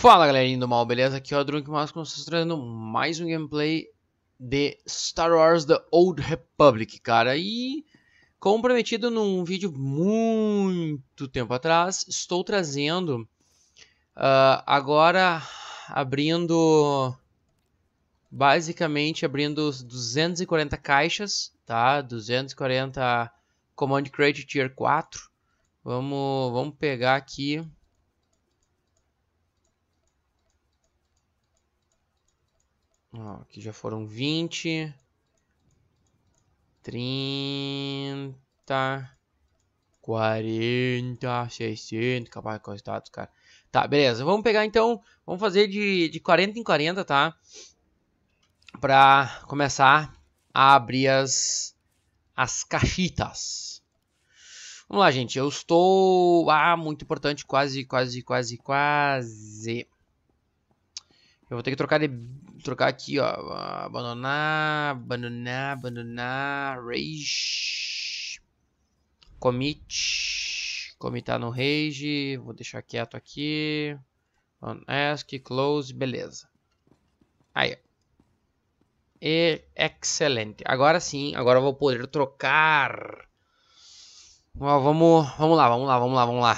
Fala galerinha do mal, beleza? Aqui é o Drunk Mascom, trazendo mais um gameplay de Star Wars The Old Republic, cara. E como prometido num vídeo muito tempo atrás, estou trazendo uh, agora abrindo, basicamente abrindo 240 caixas, tá? 240 Command Crate Tier 4. Vamos, vamos pegar aqui Ó, aqui já foram 20. 30. 40, 60. capaz de status, cara. Tá, beleza. Vamos pegar então, vamos fazer de, de 40 em 40, tá? Pra começar a abrir as, as caxitas. Vamos lá, gente. Eu estou... Ah, muito importante. Quase, quase, quase, quase... Eu vou ter que trocar de. Trocar aqui, ó. Abandonar, abandonar, abandonar. Rage. Commit. Comitar no Rage. Vou deixar quieto aqui. On ask, close, beleza. Aí, ó. E, excelente. Agora sim, agora eu vou poder trocar. Ó, vamos, vamos lá, vamos lá, vamos lá, vamos lá.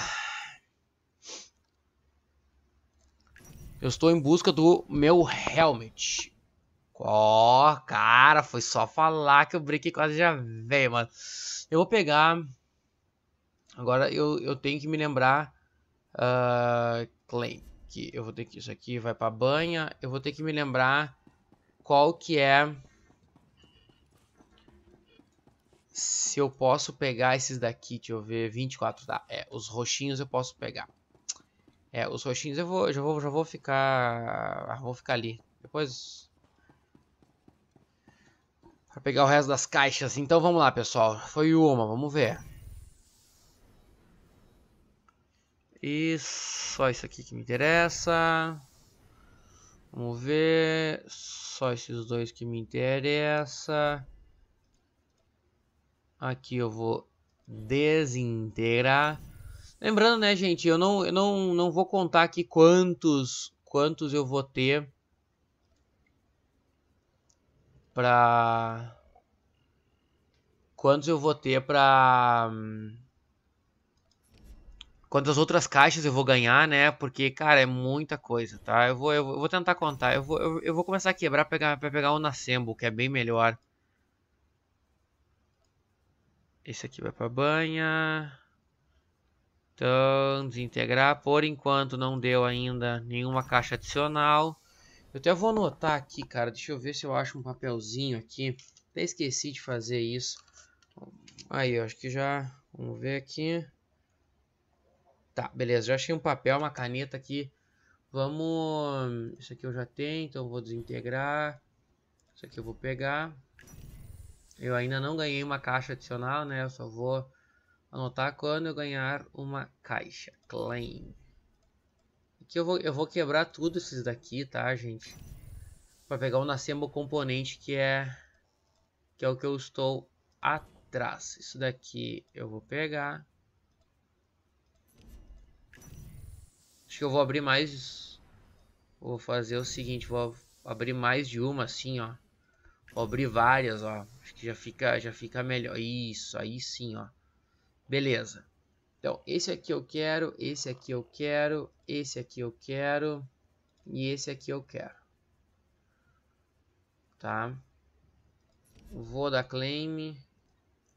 Eu estou em busca do meu helmet. Ó, oh, cara, foi só falar que o Brick quase já veio, mano. Eu vou pegar... Agora eu, eu tenho que me lembrar... Uh, ah, claim. Que eu vou ter que... Isso aqui vai pra banha. Eu vou ter que me lembrar qual que é... Se eu posso pegar esses daqui, deixa eu ver, 24, tá? É, os roxinhos eu posso pegar. É, os roxinhos eu vou, já vou, já vou ficar, ah, vou ficar ali. Depois para pegar o resto das caixas. Então vamos lá, pessoal. Foi uma, vamos ver. E só isso aqui que me interessa. Vamos ver. Só esses dois que me interessa. Aqui eu vou desintegrar. Lembrando, né, gente, eu não, eu não, não vou contar aqui quantos, quantos eu vou ter pra... Quantos eu vou ter pra... Quantas outras caixas eu vou ganhar, né? Porque, cara, é muita coisa, tá? Eu vou, eu vou tentar contar. Eu vou, eu, eu vou começar a quebrar pra pegar, pegar o Nascembo, que é bem melhor. Esse aqui vai pra banha. Então, desintegrar. Por enquanto não deu ainda nenhuma caixa adicional. Eu até vou anotar aqui, cara. Deixa eu ver se eu acho um papelzinho aqui. Até esqueci de fazer isso. Aí, eu acho que já... Vamos ver aqui. Tá, beleza. Já achei um papel, uma caneta aqui. Vamos... Isso aqui eu já tenho, então vou desintegrar. Isso aqui eu vou pegar. Eu ainda não ganhei uma caixa adicional, né? Eu só vou Anotar quando eu ganhar uma caixa. Claim. que eu vou, eu vou quebrar tudo esses daqui, tá, gente? para pegar o Nascemo componente que é... Que é o que eu estou atrás. Isso daqui eu vou pegar. Acho que eu vou abrir mais... Vou fazer o seguinte, vou abrir mais de uma assim, ó. Vou abrir várias, ó. Acho que já fica, já fica melhor. Isso, aí sim, ó. Beleza. Então, esse aqui eu quero, esse aqui eu quero, esse aqui eu quero e esse aqui eu quero. Tá? Vou dar claim.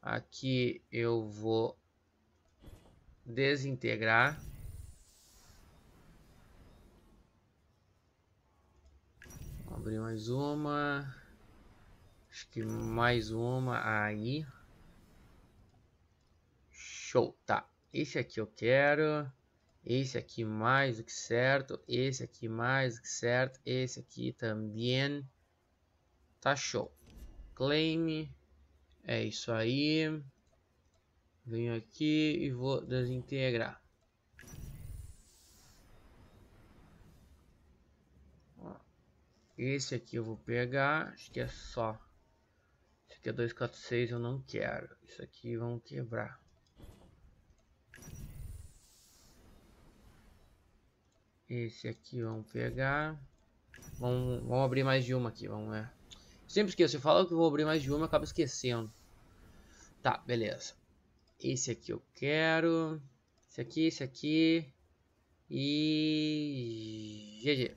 Aqui eu vou desintegrar. Vou abrir mais uma. Acho que mais uma aí. Show, tá. Esse aqui eu quero. Esse aqui mais do que certo. Esse aqui mais do que certo. Esse aqui também. Tá show. Claim. É isso aí. Venho aqui e vou desintegrar. Esse aqui eu vou pegar, acho que é só. Esse aqui é 246, eu não quero. Isso aqui vamos quebrar. Esse aqui vamos pegar. Vamos, vamos abrir mais de uma aqui, vamos ver. Sempre esqueço, eu falo que vou abrir mais de uma, eu acabo esquecendo. Tá, beleza. Esse aqui eu quero. Esse aqui, esse aqui. E... GG.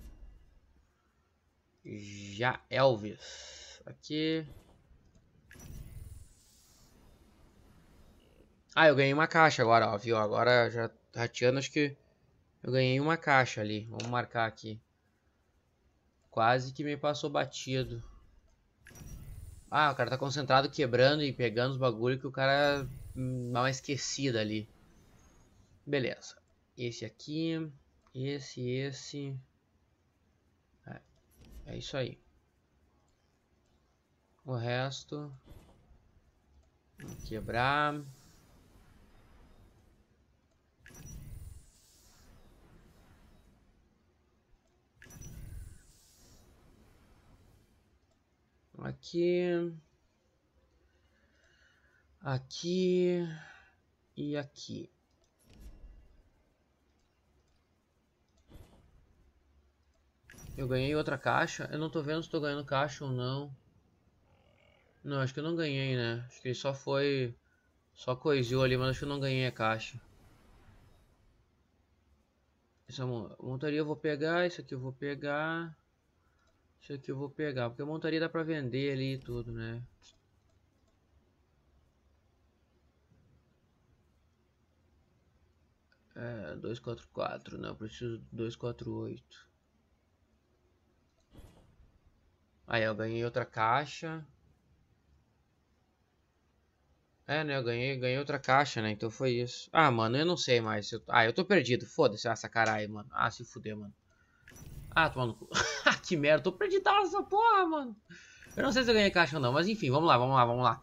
Já Elvis. Aqui. Ah, eu ganhei uma caixa agora, ó, viu? Agora já rateando, acho que eu ganhei uma caixa ali. Vamos marcar aqui. Quase que me passou batido. Ah, o cara tá concentrado quebrando e pegando os bagulho que o cara hum, dá uma esquecida ali. Beleza. Esse aqui. Esse, esse. É, é isso aí. O resto. Vou quebrar. Aqui. Aqui. E aqui. Eu ganhei outra caixa. Eu não tô vendo se tô ganhando caixa ou não. Não, acho que eu não ganhei, né? Acho que ele só foi... Só coisiu ali, mas acho que eu não ganhei a caixa. Essa montaria eu vou pegar, isso aqui eu vou pegar. Isso aqui eu vou pegar, porque a montaria dá pra vender ali e tudo, né? É, 244, não, eu preciso 248. Aí eu ganhei outra caixa. É, né, eu ganhei, ganhei outra caixa, né, então foi isso. Ah, mano, eu não sei mais. Eu... Ah, eu tô perdido, foda-se, essa ah, sacanagem, mano. Ah, se fuder, mano. Ah, tomando cu. que merda, tô perdidaço essa porra, mano. Eu não sei se eu ganhei caixa ou não, mas enfim, vamos lá, vamos lá, vamos lá.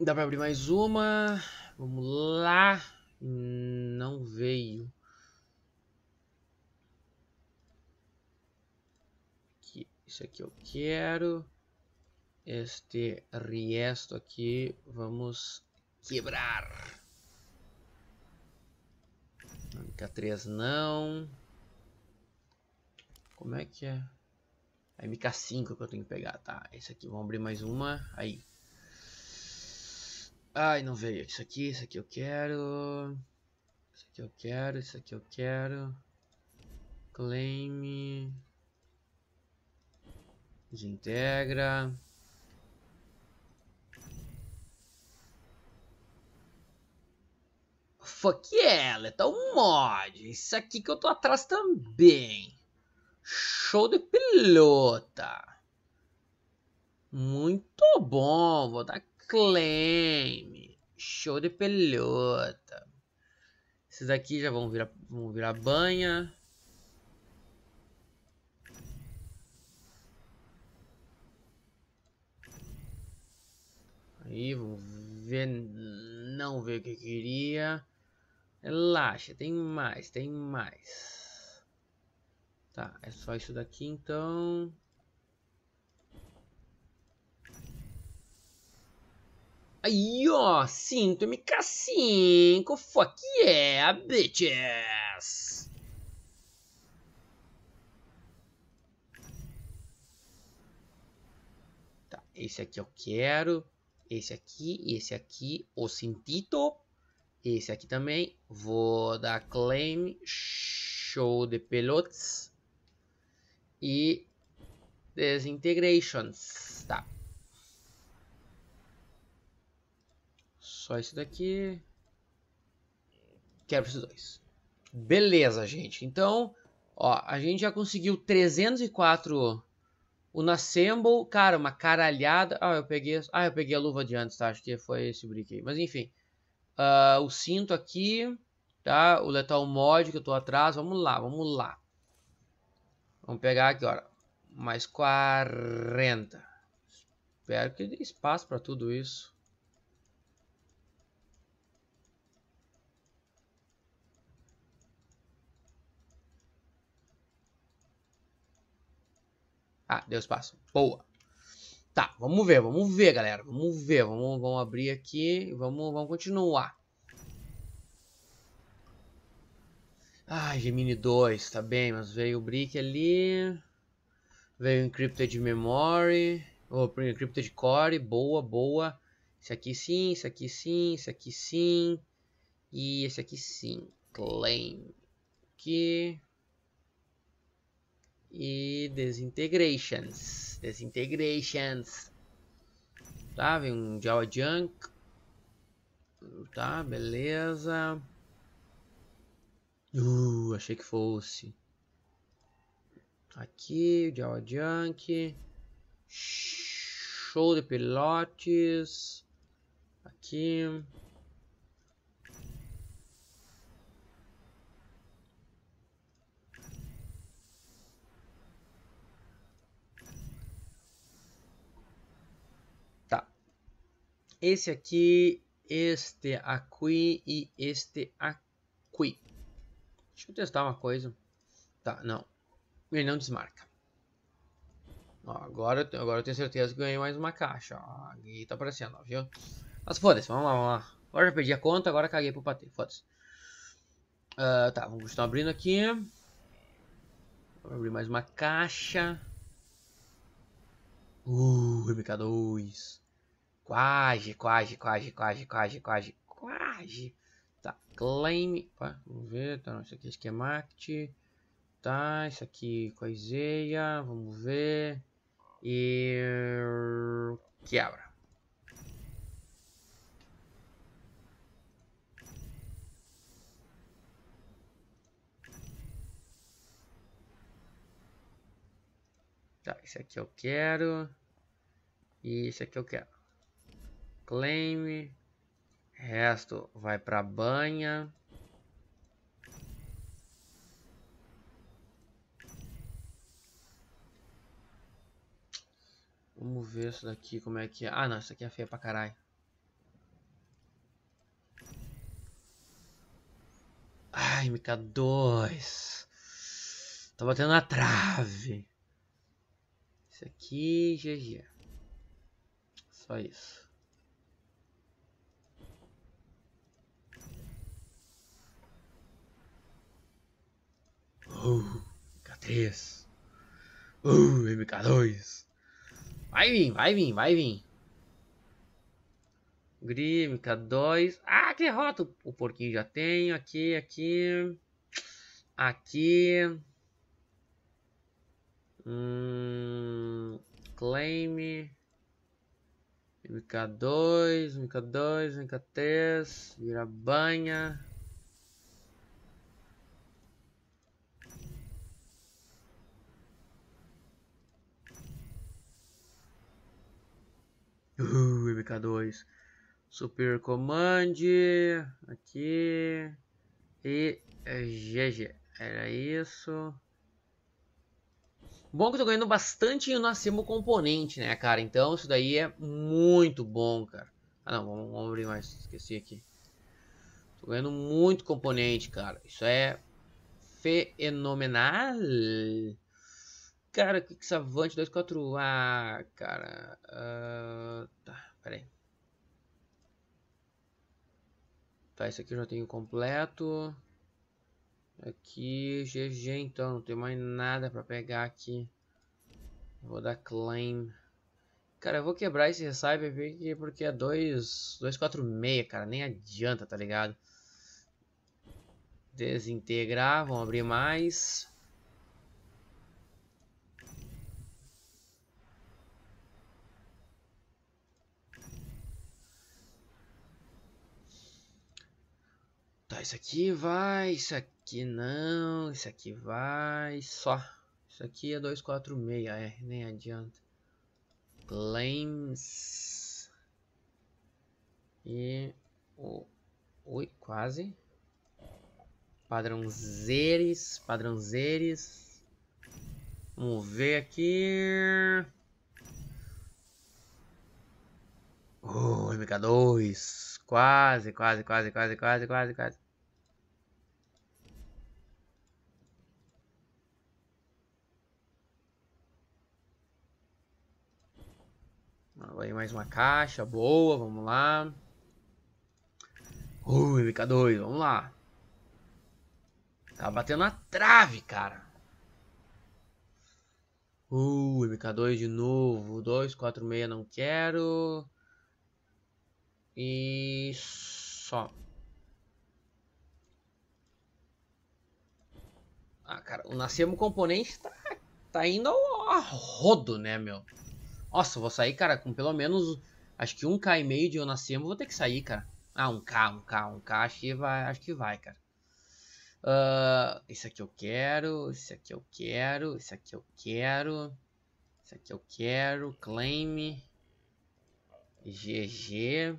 Dá pra abrir mais uma. Vamos lá. Não veio. Aqui, isso aqui eu quero. Este resto aqui vamos quebrar. Ômega 3 não. Como é que é? A MK5 que eu tenho que pegar, tá? Esse aqui, vamos abrir mais uma, aí. Ai, não veio. Isso aqui, isso aqui eu quero. Isso aqui eu quero, isso aqui eu quero. Claim. Desintegra. Fuck yeah, Lethal é Mod. Isso aqui que eu tô atrás também. Show de pilota. Muito bom, vou dar claim. Show de pelota. Esses daqui já vão virar, vão virar banha. Aí, vamos ver. Não ver o que eu queria. Relaxa, tem mais, tem mais. Tá, é só isso daqui então. Aí, ó, sinto MK5, fuck yeah, bitches! Tá, esse aqui eu quero, esse aqui, esse aqui, o cintito, esse aqui também, vou dar claim, show de pelotes e Desintegrations, tá. Só esse daqui. Quebra esses dois. Beleza, gente. Então, ó, a gente já conseguiu 304 o Nassemble, cara, uma caralhada. Ah, eu peguei, ah, eu peguei a luva de antes, tá? Acho que foi esse brick aí. Mas enfim. Uh, o cinto aqui, tá? O Letal Mod que eu tô atrás. Vamos lá, vamos lá. Vamos pegar aqui, ó. Mais 40. Espero que dê espaço para tudo isso. Ah, deu espaço. Boa. Tá, vamos ver, vamos ver, galera. Vamos ver, vamos, vamos abrir aqui. Vamos, vamos continuar. Ah, Gemini 2, tá bem, mas veio o Brick ali. Veio o Encrypted Memory. Ou oh, Encrypted Core, boa, boa. Esse aqui sim, esse aqui sim, esse aqui sim. E esse aqui sim. Claim. Aqui. E Desintegrations. Desintegrations. Tá, vem um Java Junk. Tá, beleza. Uh, achei que fosse. Aqui, Java Junk. Show de pilotes. Aqui. Tá. Esse aqui, este aqui e este aqui. Deixa eu testar uma coisa. Tá, não. Ele não desmarca. Ó, agora, agora eu tenho certeza que ganhei mais uma caixa. Ó, e tá aparecendo, ó, viu? Mas foda-se, vamos lá, vamos lá. Agora já perdi a conta, agora caguei pro patê, foda-se. Uh, tá, vamos continuar abrindo aqui. Vou abrir mais uma caixa. Uh, MK2. Quase, quase, quase, quase, quase, quase, quase. Claim. Opa, vamos ver. Tá, isso aqui acho é Market. Tá, isso aqui Coiseia. Vamos ver. E. Quebra. Tá, isso aqui eu quero. E isso aqui eu quero. Claim. Resto vai para banha. Vamos ver isso daqui, como é que é. Ah, não, isso aqui é feia pra caralho. Ai, MK2. Tá batendo na trave. Isso aqui, GG. Só isso. Uh, MK3. Uh, MK2. Vai vir, vai vir, vai vir. Gri, MK2. Ah, que derrota! O porquinho já tenho. Aqui, aqui. Aqui. Hum, claim. MK2, MK2, MK3. Vira banha. Uh, MK2. Super Command. Aqui. E GG. É Era isso. Bom que eu tô ganhando bastante no acimo componente, né, cara? Então isso daí é muito bom, cara. Ah, não, vamos, vamos abrir mais. Esqueci aqui. Tô ganhando muito componente, cara. Isso é fenomenal. Cara, que Savante 24A, cara. Uh, tá, peraí. Tá, isso aqui eu já tenho completo. Aqui, GG então, não tem mais nada pra pegar aqui. Vou dar claim. Cara, eu vou quebrar esse Recipe porque é 246, cara. Nem adianta, tá ligado? Desintegrar, vamos abrir mais. isso aqui vai, isso aqui não, isso aqui vai, só. Isso aqui é 246, é, nem adianta. Claims. E... o oh, ui, quase. Padrãozeres, padrãozeres. Vamos ver aqui... Oh, uh, MK2. Quase, quase, quase, quase, quase, quase, quase. Aí mais uma caixa, boa, vamos lá. Uh, MK2, vamos lá. Tá batendo na trave, cara. Uh, MK2 de novo. 246 não quero. E só. Ah, cara, o Nascemo Componente tá, tá indo a rodo, né, meu? Nossa, vou sair, cara, com pelo menos acho que 1k e meio de Onacemo, vou ter que sair, cara. Ah, 1k, 1k, 1k, acho que vai, acho que vai cara. Uh, esse aqui eu quero, esse aqui eu quero, esse aqui eu quero, esse aqui eu quero, claim, GG,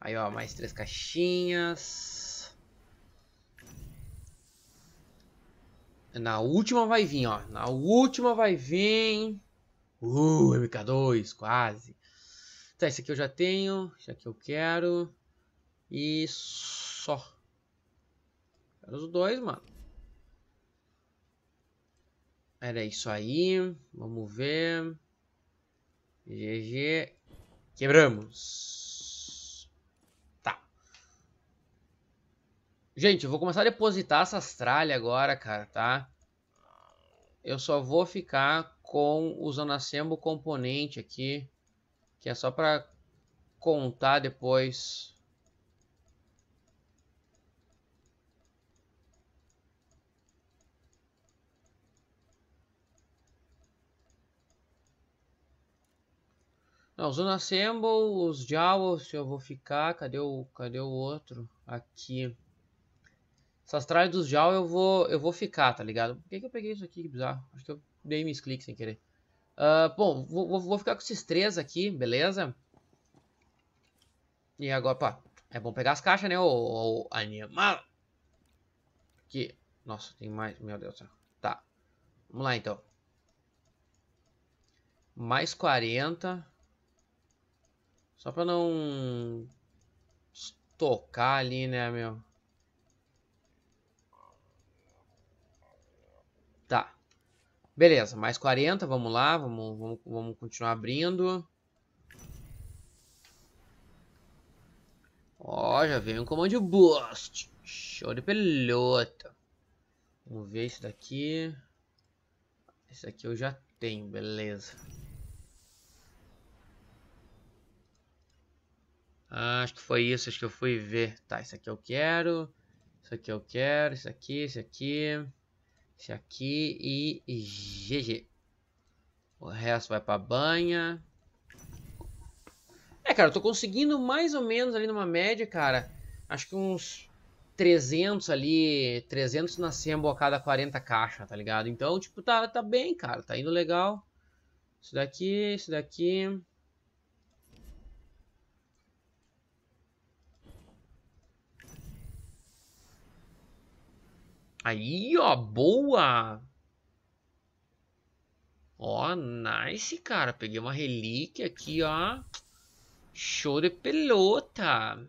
aí ó, mais três caixinhas, na última vai vir ó, na última vai vir, Uh, MK2, quase. Tá, esse aqui eu já tenho. Esse aqui eu quero. E só. Quero os dois, mano. Era isso aí. Vamos ver. GG. Quebramos. Tá. Gente, eu vou começar a depositar essas tralhas agora, cara, tá? Eu só vou ficar com usando a componente aqui, que é só para contar depois. Não, Zona a os Jawas eu vou ficar, cadê o, cadê o outro? Aqui. Essas tralhas dos Jawas eu vou, eu vou ficar, tá ligado? Por que, que eu peguei isso aqui, que bizarro? Acho que eu Dei misclick sem querer. Uh, bom, vou, vou, ficar com esses três aqui, beleza? E agora, pá, é bom pegar as caixas, né, ô, ô animal. Aqui, nossa, tem mais, meu Deus do céu. Tá, vamos lá então. Mais 40. Só pra não... Estocar ali, né, meu... Beleza, mais 40, vamos lá, vamos, vamos, vamos continuar abrindo. Ó, já veio um comando boost. Show de pelota. Vamos ver esse daqui. Esse daqui eu já tenho, beleza. Ah, acho que foi isso, acho que eu fui ver. Tá, isso aqui eu quero. Isso aqui eu quero, isso aqui, isso aqui. Esse aqui e GG. O resto vai pra banha. É, cara, eu tô conseguindo mais ou menos ali numa média, cara. Acho que uns 300 ali, 300 na Sembo a cada 40 caixa, tá ligado? Então, tipo, tá, tá bem, cara, tá indo legal. Isso daqui, isso daqui... Aí, ó, boa! Ó, nice, cara. Peguei uma relíquia aqui, ó. Show de pelota.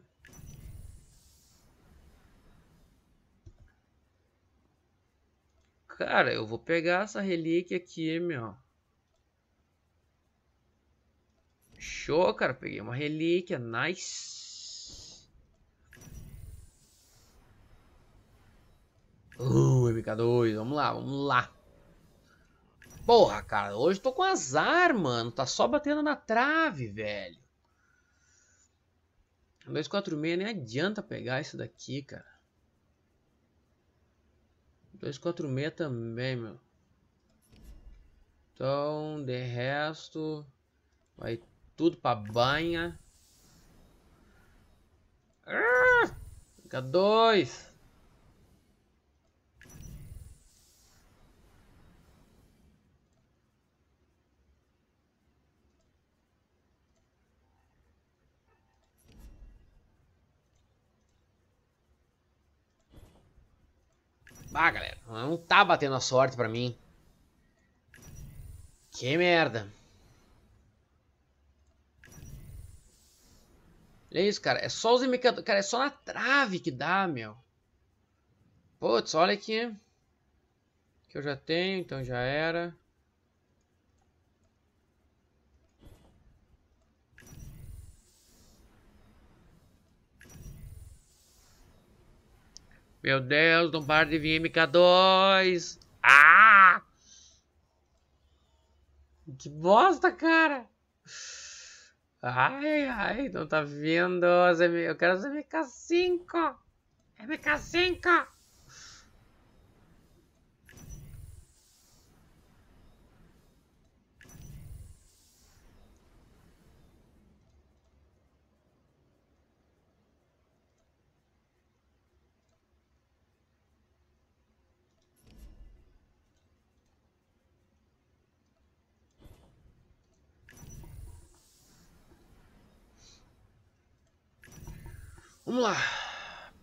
Cara, eu vou pegar essa relíquia aqui, meu. Show, cara. Peguei uma relíquia. Nice. Uh, MK2, vamos lá, vamos lá. Porra, cara, hoje tô com azar, mano. Tá só batendo na trave, velho. 246, nem adianta pegar isso daqui, cara. 246 também, meu. Então, de resto, vai tudo pra banha. Ah! MK2. Ah, galera, não tá batendo a sorte pra mim. Que merda. Olha isso, cara. É só os imigrantes. Cara, é só na trave que dá, meu. Putz, olha aqui. Que eu já tenho, então já era. Meu Deus, não para de vir MK2. Ah! Que bosta, cara. Ai, ai, não tá vindo. Eu quero as MK5. MK5. Vamos lá.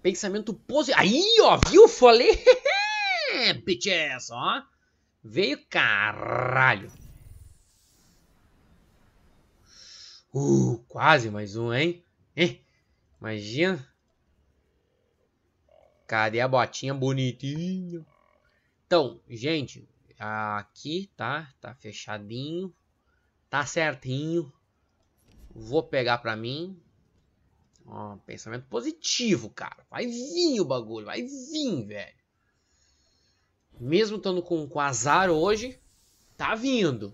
Pensamento positivo. Aí, ó, viu? Falei. Bitches, é ó. Veio caralho. Uh, quase mais um, hein? hein? Imagina. Cadê a botinha bonitinha? Então, gente, aqui tá, tá fechadinho, tá certinho. Vou pegar pra mim, pensamento positivo, cara. Vai vir o bagulho, vai vir, velho. Mesmo estando com, com azar hoje, tá vindo.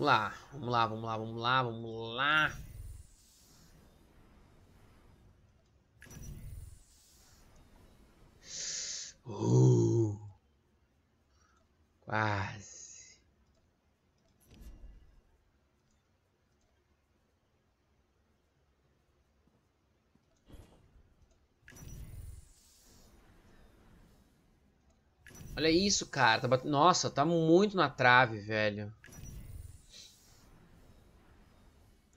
Vamos lá, vamos lá, vamos lá, vamos lá, vamos lá. Uh, quase. Olha isso, cara. Tá bat... Nossa, tá muito na trave, velho.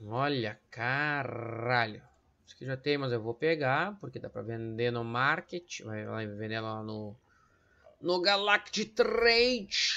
Olha, caralho. Isso aqui já tem, mas eu vou pegar, porque dá pra vender no market. Vai lá e vender lá no, no Galact Trade.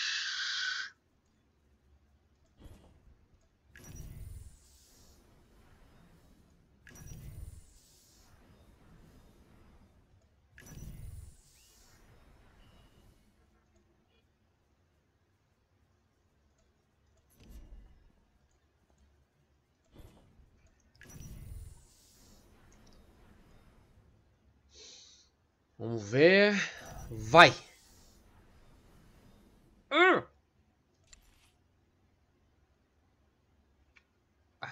Vai! Uh!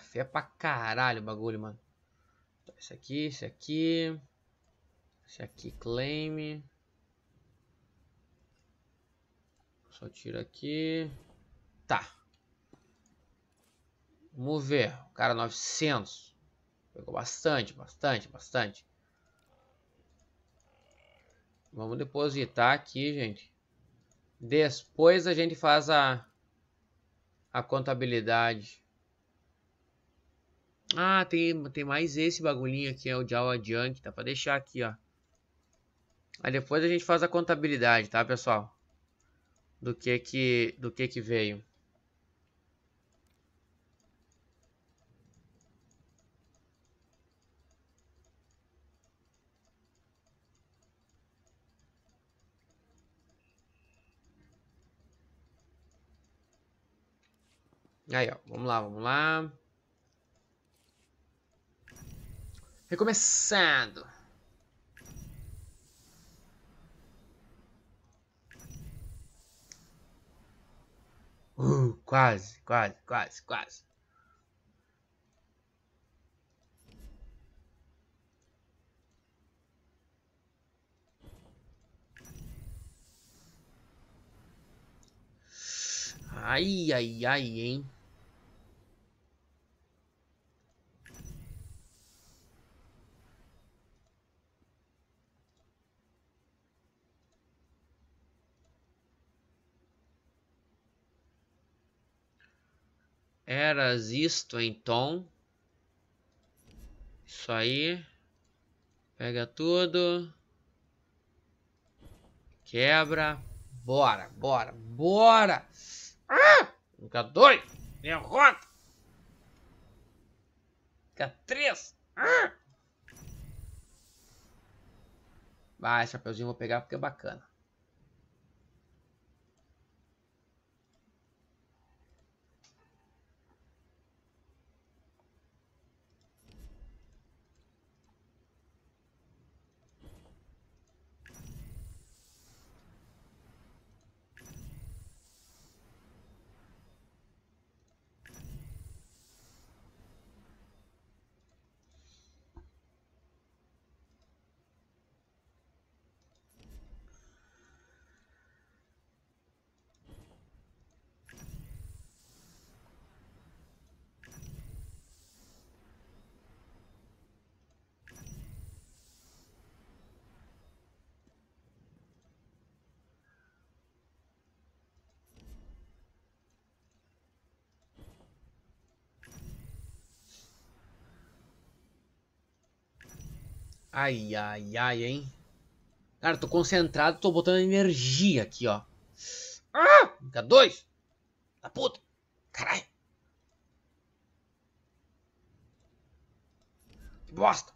fé pra caralho o bagulho, mano. Tá, esse aqui, esse aqui. Esse aqui, claim. Só tira aqui. Tá. Vamos ver. O cara 900. Pegou bastante, bastante, bastante. Vamos depositar aqui, gente. Depois a gente faz a, a contabilidade. Ah, tem, tem mais esse bagulhinho aqui, é o Java Junk. Dá pra deixar aqui, ó. Aí depois a gente faz a contabilidade, tá, pessoal? Do que que, do que, que veio. Aí, ó. Vamos lá, vamos lá. Recomeçando. Uh, quase, quase, quase, quase. Ai, ai, ai, hein? Eras isto então. Isso aí. Pega tudo. Quebra. Bora, bora, bora. Ah! Fica dois. Derrota. Fica três. Ah! Vai, chapeuzinho, vou pegar porque é bacana. Ai, ai, ai, hein? Cara, tô concentrado, tô botando energia aqui, ó. Ah! Fica dois! Da tá puta! Caralho! Que bosta!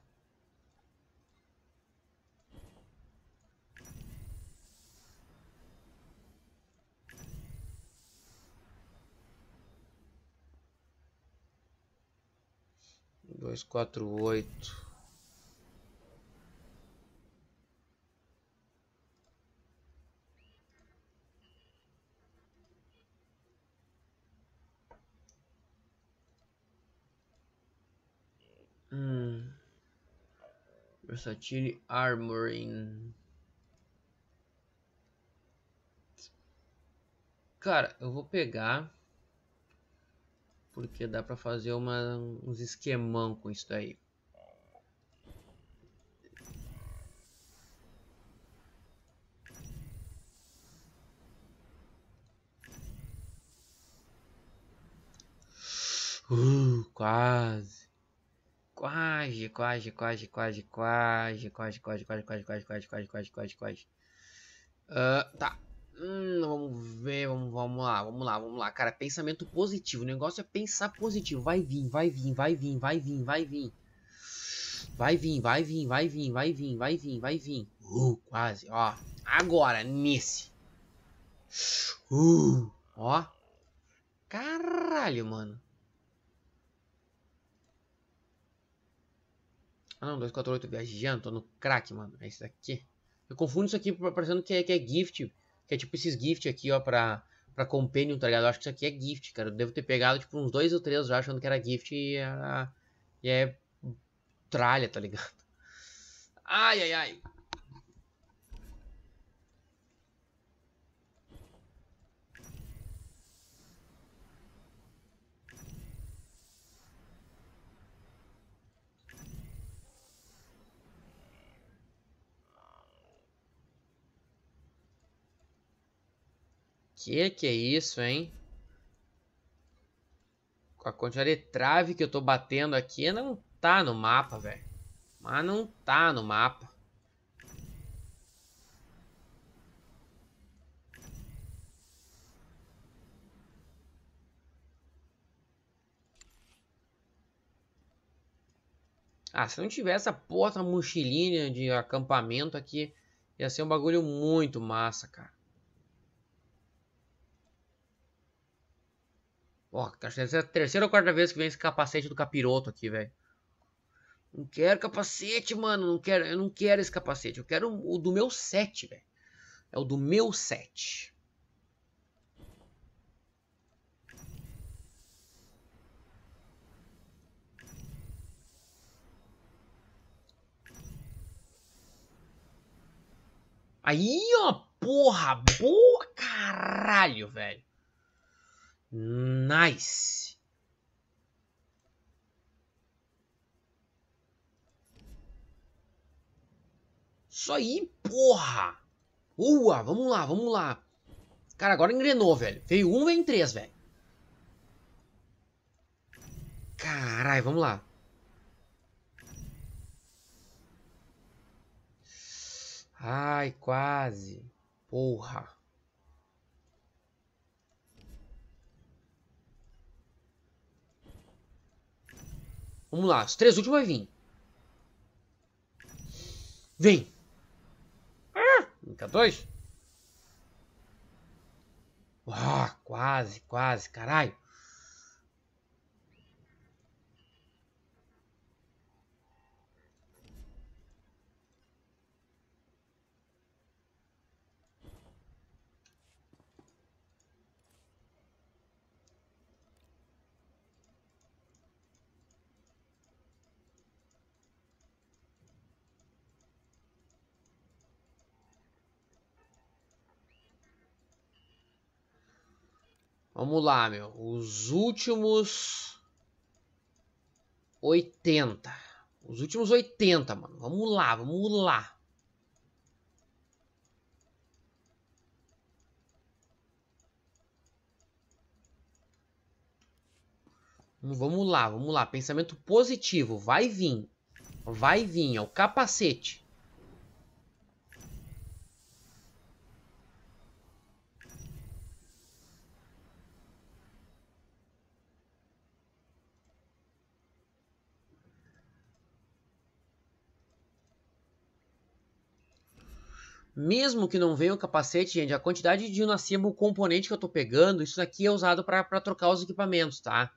Dois, quatro, oito. Versatile Armoring. Cara, eu vou pegar. Porque dá pra fazer uma, uns esquemão com isso daí. Uh, quase quase, quase, quase, quase, quase, quase, quase, quase, quase, quase, quase, quase, quase, quase, quase. Tá. Vamos ver, vamos, vamos lá, vamos lá, vamos lá. Cara, pensamento positivo. O negócio é pensar positivo. Vai vir, vai vir, vai vir, vai vir, vai vir. Vai vir, vai vir, vai vir, vai vir, vai vir, vai vir. Uh, quase, ó. Agora, nesse. Uh, ó. Caralho, mano. Ah não, 248, viajando, tô no crack, mano. É isso daqui. Eu confundo isso aqui parecendo que é, que é gift. Que é tipo esses gift aqui, ó, pra, pra companion, tá ligado? Eu acho que isso aqui é gift, cara. Eu devo ter pegado, tipo, uns dois ou três já achando que era gift e, era, é, e é tralha, tá ligado? Ai, ai, ai. Que que é isso, hein? Com a quantidade de trave que eu tô batendo aqui, não tá no mapa, velho. Mas não tá no mapa. Ah, se não tiver essa porta mochilinha de acampamento aqui, ia ser um bagulho muito massa, cara. Ó, acho que é a terceira ou quarta vez que vem esse capacete do capiroto aqui, velho. Não quero capacete, mano. Não quero, eu não quero esse capacete. Eu quero o, o do meu set, velho. É o do meu set. Aí, ó, porra, boa, caralho, velho. Nice. Isso aí, porra! Ua, vamos lá, vamos lá. Cara, agora engrenou, velho. Veio um, vem três, velho. Caralho, vamos lá. Ai, quase. Porra. Vamos lá, os três últimos vai vir. Vem! Ah! dois. Ah, quase, quase, caralho. Vamos lá, meu. Os últimos 80. Os últimos 80, mano. Vamos lá, vamos lá. Hum, vamos lá, vamos lá. Pensamento positivo. Vai vir. Vai vir. É o capacete. mesmo que não venha o capacete, gente, a quantidade de nacebo componente que eu tô pegando, isso aqui é usado para trocar os equipamentos, tá?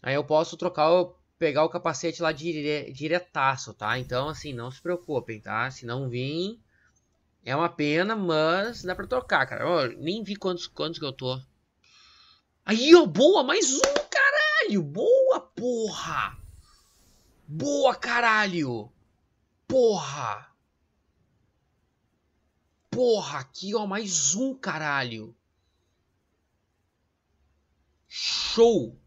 Aí eu posso trocar, pegar o capacete lá dire, diretaço, tá? Então, assim, não se preocupem, tá? Se não vir, é uma pena, mas dá pra trocar, cara. Eu nem vi quantos, quantos que eu tô. Aí, ó, boa, mais um, caralho! Boa, porra! Boa, caralho! Porra! Porra, aqui ó, mais um caralho. Show!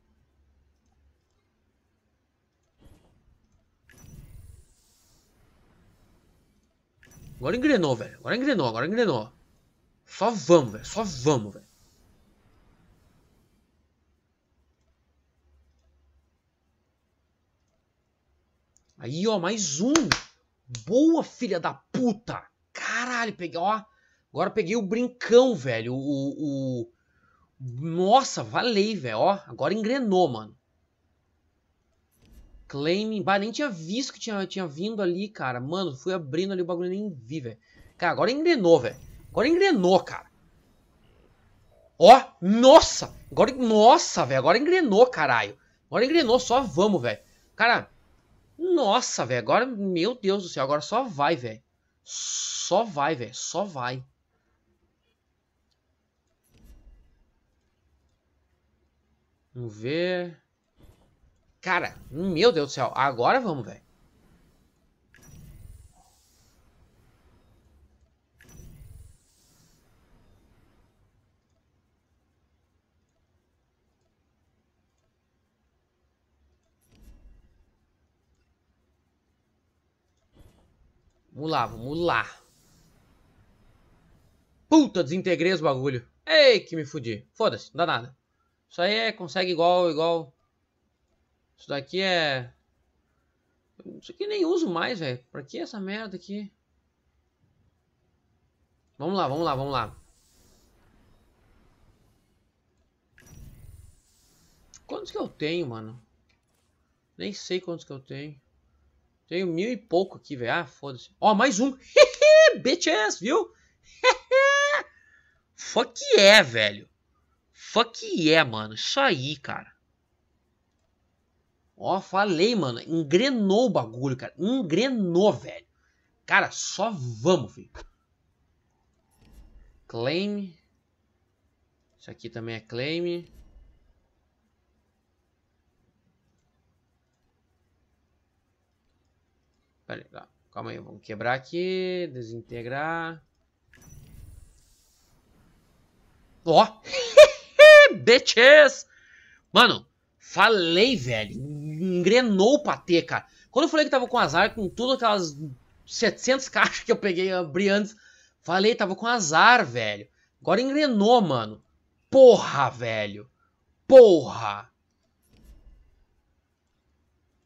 Agora engrenou, velho. Agora engrenou, agora engrenou. Só vamos, velho. Só vamos, velho. Aí, ó, mais um. Boa, filha da puta. Caralho, peguei, ó. Agora peguei o brincão, velho. O. o... Nossa, valei, velho. Ó, agora engrenou, mano. Claiming. Bah, nem tinha visto que tinha, tinha vindo ali, cara. Mano, fui abrindo ali o bagulho nem vi, velho. Cara, agora engrenou, velho. Agora engrenou, cara. Ó, nossa! Agora, nossa, velho. Agora engrenou, caralho. Agora engrenou, só vamos, velho. Cara, nossa, velho. Agora, meu Deus do céu. Agora só vai, velho. Só vai, velho. Só vai. Vamos ver. Cara, meu Deus do céu. Agora vamos, velho. Vamos lá, vamos lá. Puta, desintegrei os bagulho. Ei, que me fudi. Foda-se, não dá nada. Isso aí é, consegue igual, igual. Isso daqui é... Isso aqui nem uso mais, velho. Pra que essa merda aqui? Vamos lá, vamos lá, vamos lá. Quantos que eu tenho, mano? Nem sei quantos que eu tenho. Tenho mil e pouco aqui, velho. Ah, foda-se. Ó, oh, mais um. Bitch ass, viu? Fuck yeah, velho. Fuck yeah, mano. Isso aí, cara. Ó, falei, mano. Engrenou o bagulho, cara. Engrenou, velho. Cara, só vamos, filho. Claim. Isso aqui também é claim. calma aí, vamos quebrar aqui, desintegrar. Ó! Oh. Bitches! Mano, falei, velho. Engrenou o patê, cara. Quando eu falei que tava com azar, com tudo aquelas 700 caixas que eu peguei, abri antes, falei, tava com azar, velho. Agora engrenou, mano. Porra, velho. Porra.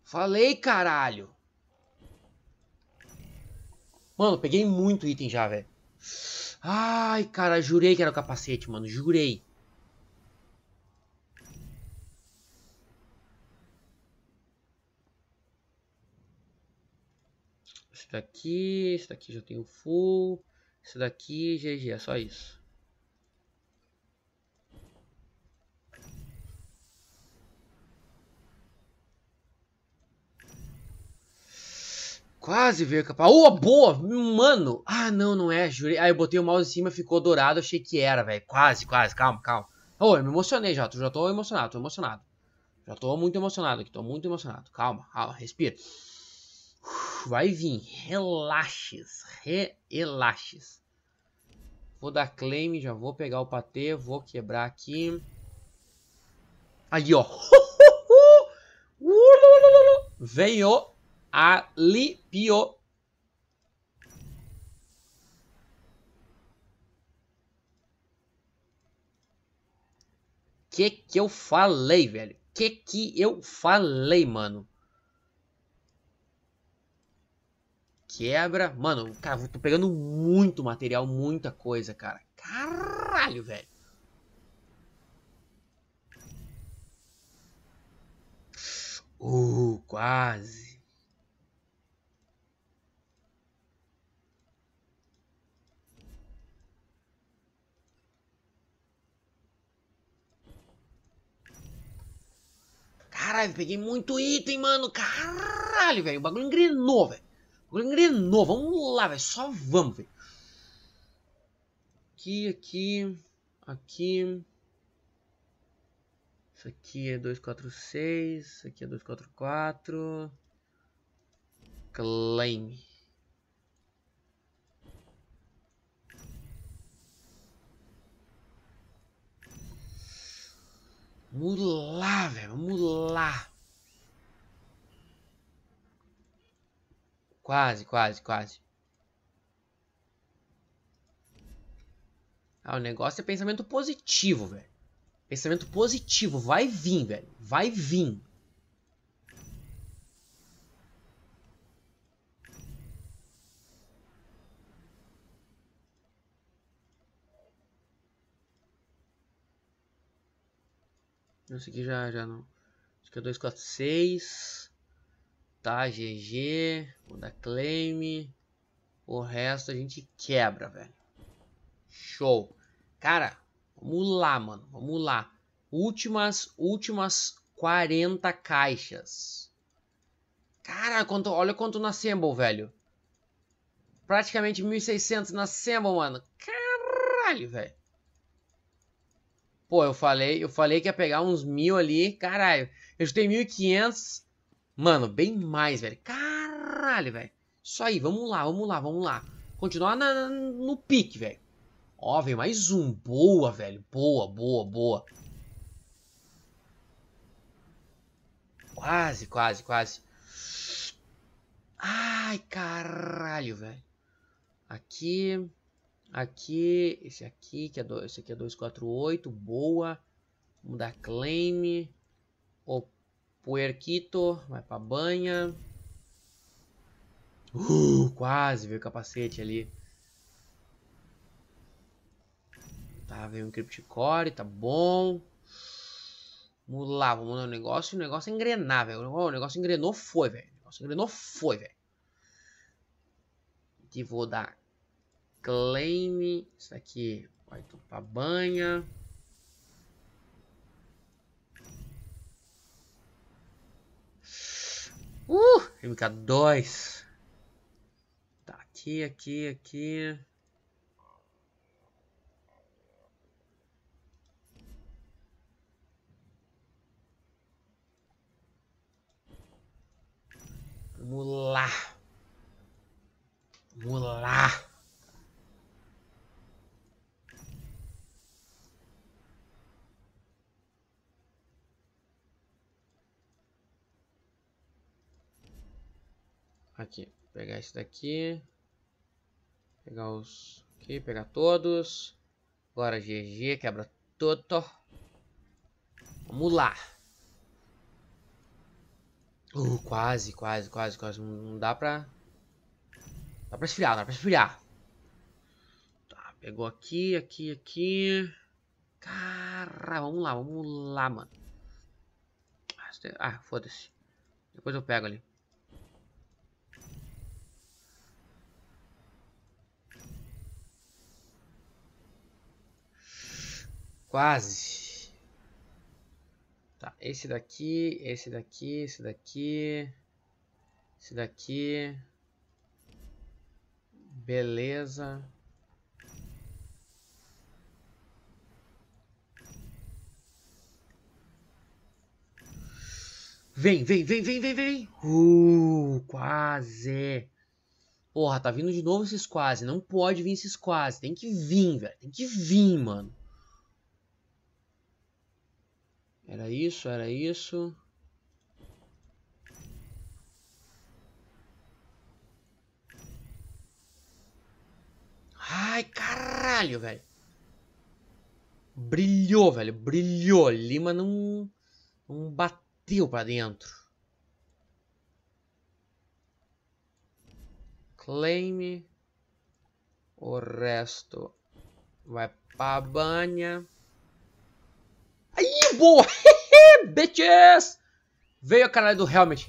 Falei, caralho. Mano, peguei muito item já, velho. Ai, cara, jurei que era o capacete, mano. Jurei. Esse daqui, esse daqui já tenho full. Esse daqui, GG, é só isso. Quase ver capaz. Oh, boa! Mano! Ah, não, não é. Jurei. Ah, eu botei o mouse em cima, ficou dourado, achei que era, velho. Quase, quase. Calma, calma. Oh, eu me emocionei já. Já tô emocionado, tô emocionado. Já tô muito emocionado aqui, tô muito emocionado. Calma, calma, respira. vai vir. Relaxes. Relaxes. Vou dar claim, já vou pegar o patê, vou quebrar aqui. Ali, ó. Veio. Alipio. Que que eu falei, velho? Que que eu falei, mano? Quebra. Mano, cara, eu tô pegando muito material, muita coisa, cara. Caralho, velho. Uh, quase. Caralho, peguei muito item, mano. Caralho, velho. O bagulho engrenou, velho. O bagulho engrenou. Vamos lá, velho. Só vamos, velho. Aqui, aqui. Aqui. Isso aqui é 246. Isso aqui é 244. Claim. Mular, lá, velho. Mular. lá. Quase, quase, quase. Ah, o negócio é pensamento positivo, velho. Pensamento positivo. Vai vir, velho. Vai vir. Esse aqui já, já não. Acho que é 246. Tá, GG. Vou dar claim. O resto a gente quebra, velho. Show. Cara, vamos lá, mano. Vamos lá. Últimas, últimas 40 caixas. Cara, quanto, olha quanto na Assemble, velho. Praticamente 1.600 na Assemble, mano. Caralho, velho. Pô, eu falei, eu falei que ia pegar uns mil ali, caralho. Eu chutei 1.500. Mano, bem mais, velho. Caralho, velho. Isso aí, vamos lá, vamos lá, vamos lá. Continuar na, no pique, velho. Ó, vem mais um. Boa, velho. Boa, boa, boa. Quase, quase, quase. Ai, caralho, velho. Aqui. Aqui, esse aqui, que é do, esse aqui é 248, boa. Vamos dar claim. O puerquito, vai pra banha. Uh, quase veio o capacete ali. Tá, veio um Cryptcore, tá bom. Vamos lá, vamos no negócio. O negócio é engrenar, velho. O negócio engrenou, foi, velho. O negócio engrenou, foi, velho. E vou dar Claim. Isso aqui vai topar banha. Uh! MK2. Tá aqui, aqui, aqui. Vamos lá. Vamos lá. Aqui, pegar esse daqui. Pegar os... Aqui, pegar todos. Agora GG, quebra todo Vamos lá. Uh, quase, quase, quase, quase. Não dá pra... Dá pra esfriar, dá pra esfriar. Tá, pegou aqui, aqui, aqui. Cara, vamos lá, vamos lá, mano. Ah, ah foda-se. Depois eu pego ali. Quase. Tá, esse daqui, esse daqui, esse daqui, esse daqui. Beleza. Vem, vem, vem, vem, vem, vem. Uh, quase. Porra, tá vindo de novo esses quase. Não pode vir esses quase. Tem que vir, velho. Tem que vir, mano. Era isso, era isso. Ai, caralho, velho. Brilhou, velho. Brilhou. Lima não, não bateu pra dentro. Claim. O resto vai pra banha. Lisboa, bitches! Veio a canal do Helmet.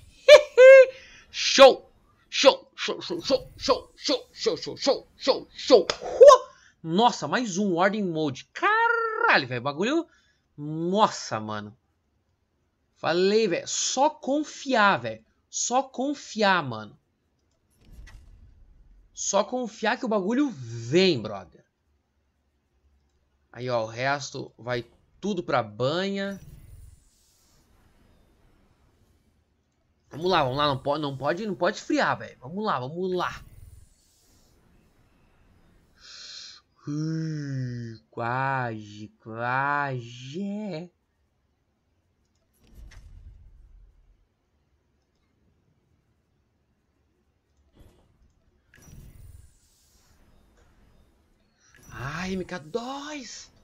show! Show, show, show, show, show, show, show, show, show, show, show. Uh! Nossa, mais um Warden Mode. Caralho, velho, bagulho. Nossa, mano. Falei, velho, só confiar, velho. Só confiar, mano. Só confiar que o bagulho vem, brother. Aí, ó, o resto vai tudo pra banha. Vamos lá, vamos lá, não pode, não pode, não pode esfriar, velho. Vamos lá, vamos lá. Hum, quase, quase. É. Ai, MK2!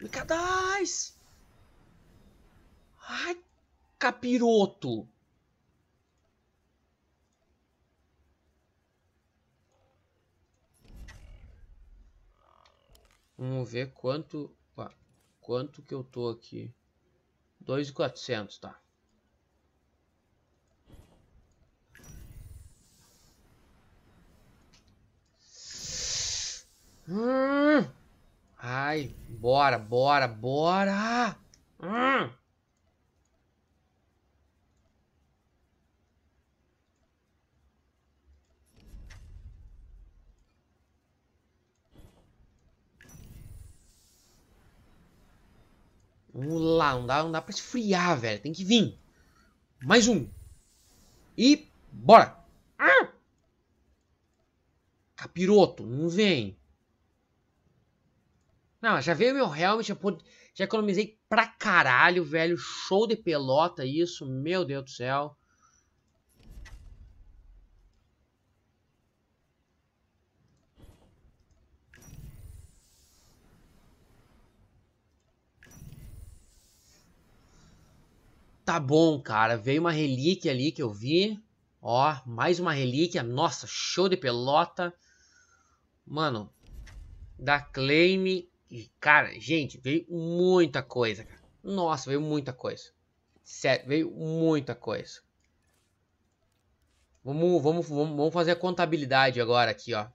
Picadaz! Ai, capiroto! Vamos ver quanto... quanto que eu tô aqui. 2,400, tá. Hum! Ai, bora, bora, bora! Hum. Vamos lá, não dá, não dá pra esfriar, velho. Tem que vir. Mais um. E bora! Ah! Capiroto, não vem. Não, já veio meu helmet, já, pude, já economizei pra caralho, velho. Show de pelota isso, meu Deus do céu. Tá bom, cara. Veio uma relíquia ali que eu vi. Ó, mais uma relíquia. Nossa, show de pelota. Mano, da claim cara, gente, veio muita coisa, Nossa, veio muita coisa. Sério, veio muita coisa. Vamos, vamos, vamos fazer a contabilidade agora aqui, ó.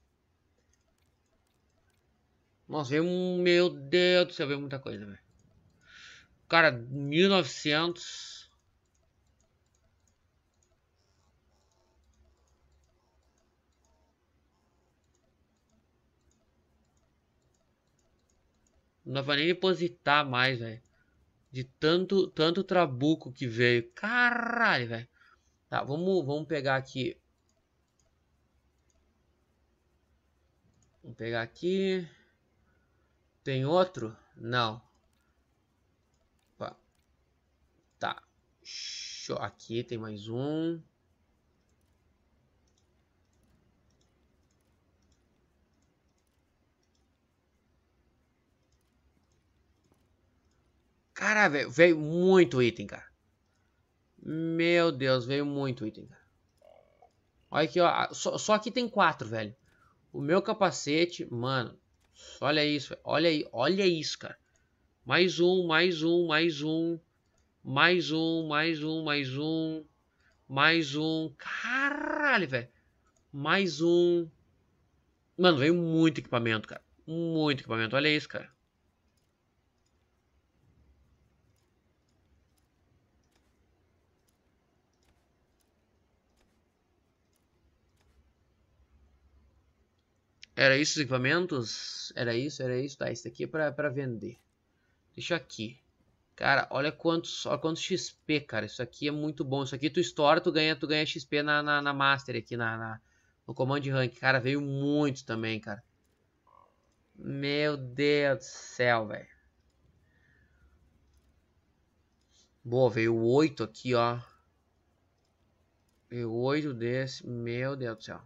Nossa, veio um... Meu Deus do céu, veio muita coisa, velho. Cara, 1900... Não dá nem depositar mais, velho. De tanto, tanto trabuco que veio. Caralho, velho. Tá, vamos, vamos pegar aqui. Vamos pegar aqui. Tem outro? Não. Opa. Tá. Aqui tem mais um. Cara, velho, veio muito item, cara. Meu Deus, veio muito item, cara. Olha aqui, ó. Só, só aqui tem quatro, velho. O meu capacete, mano. Olha isso, Olha aí, olha isso, cara. Mais um, mais um, mais um. Mais um, mais um, mais um. Mais um. Caralho, velho. Mais um. Mano, veio muito equipamento, cara. Muito equipamento. Olha isso, cara. Era isso os equipamentos? Era isso, era isso. Tá, isso aqui é pra, pra vender. Deixa aqui. Cara, olha quantos, olha quantos XP, cara. Isso aqui é muito bom. Isso aqui tu estoura, tu ganha, tu ganha XP na, na, na Master aqui, na, na, no comando de rank. Cara, veio muito também, cara. Meu Deus do céu, velho. Boa, veio oito aqui, ó. Veio oito desse. Meu Deus do céu.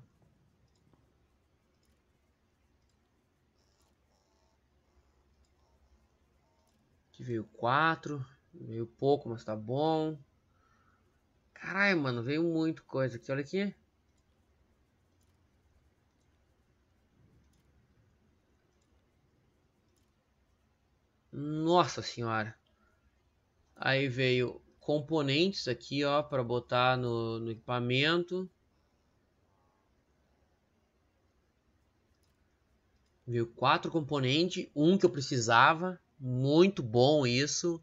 Aqui veio 4. Veio pouco, mas tá bom. Caralho, mano, veio muito coisa aqui. Olha aqui. Nossa senhora. Aí veio componentes aqui, ó, para botar no, no equipamento. Veio quatro componentes, um que eu precisava. Muito bom isso.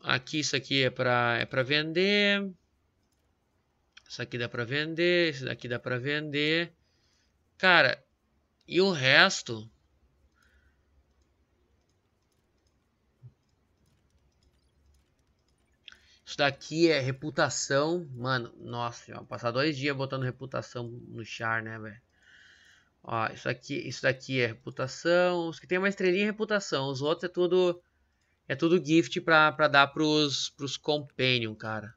Aqui, isso aqui é para é pra vender. Isso aqui dá para vender. Isso daqui dá para vender. Cara, e o resto... Isso daqui é reputação. Mano, nossa, passar dois dias botando reputação no char, né, velho? Ó, isso aqui, isso daqui é reputação. Os que tem uma estrelinha é reputação. Os outros é tudo é tudo gift pra, pra dar pros, pros companion, cara.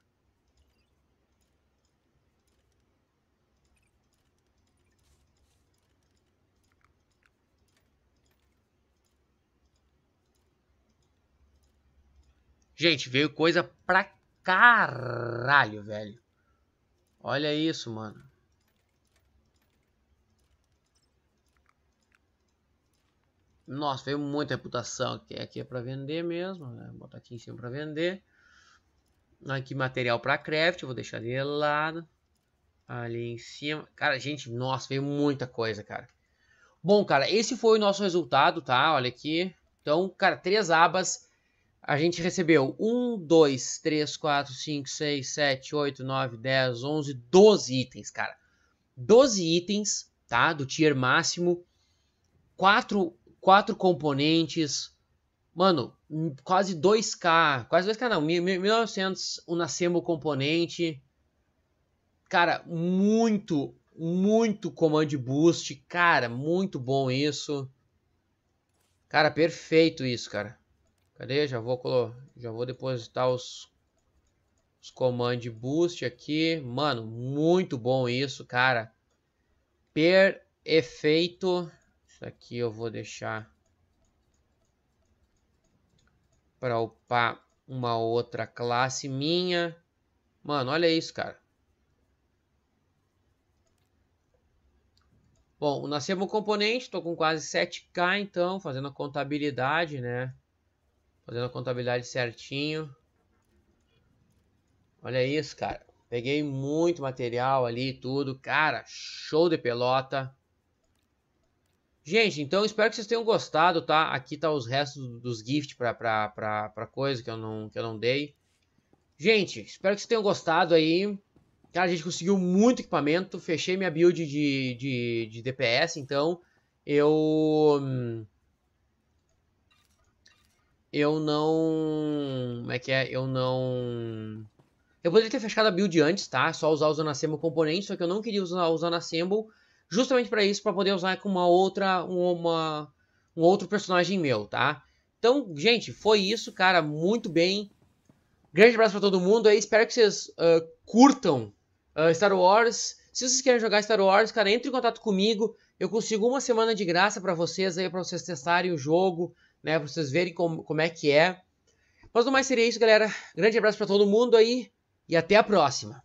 Gente, veio coisa pra caralho, velho. Olha isso, mano. Nossa, veio muita reputação. Aqui, aqui é para vender mesmo. Né? Vou botar aqui em cima para vender. Aqui material para craft. Vou deixar de lado. Ali em cima. Cara, gente, nossa, veio muita coisa, cara. Bom, cara, esse foi o nosso resultado, tá? Olha aqui. Então, cara, três abas. A gente recebeu 1, 2, 3, 4, 5, 6, 7, 8, 9, 10, 11, 12 itens, cara. 12 itens, tá? Do tier máximo. 4 quatro componentes. Mano, quase 2K, quase 2K não, 1900 o Nascimbo componente. Cara, muito, muito command boost, cara, muito bom isso. Cara, perfeito isso, cara. Cadê? Já vou colocar já vou depositar os os command boost aqui. Mano, muito bom isso, cara. Perfeito. Isso aqui eu vou deixar para upar uma outra classe minha. Mano, olha isso, cara. Bom, o Nascemo Componente, estou com quase 7K, então, fazendo a contabilidade, né? Fazendo a contabilidade certinho. Olha isso, cara. Peguei muito material ali e tudo. Cara, show de pelota. Gente, então espero que vocês tenham gostado, tá? Aqui tá os restos dos gifts pra, pra, pra, pra coisa que eu, não, que eu não dei. Gente, espero que vocês tenham gostado aí. Cara, a gente conseguiu muito equipamento. Fechei minha build de, de, de DPS, então eu... Eu não... Como é que é? Eu não... Eu poderia ter fechado a build antes, tá? Só usar o Zona Assemble componente, só que eu não queria usar o Zona Assemble justamente para isso, para poder usar com uma outra, uma, um outro personagem meu, tá? Então, gente, foi isso, cara, muito bem. Grande abraço para todo mundo aí, espero que vocês uh, curtam uh, Star Wars. Se vocês querem jogar Star Wars, cara, entre em contato comigo. Eu consigo uma semana de graça para vocês aí, para vocês testarem o jogo, né, para vocês verem como, como é que é. Mas no mais seria isso, galera. Grande abraço para todo mundo aí e até a próxima.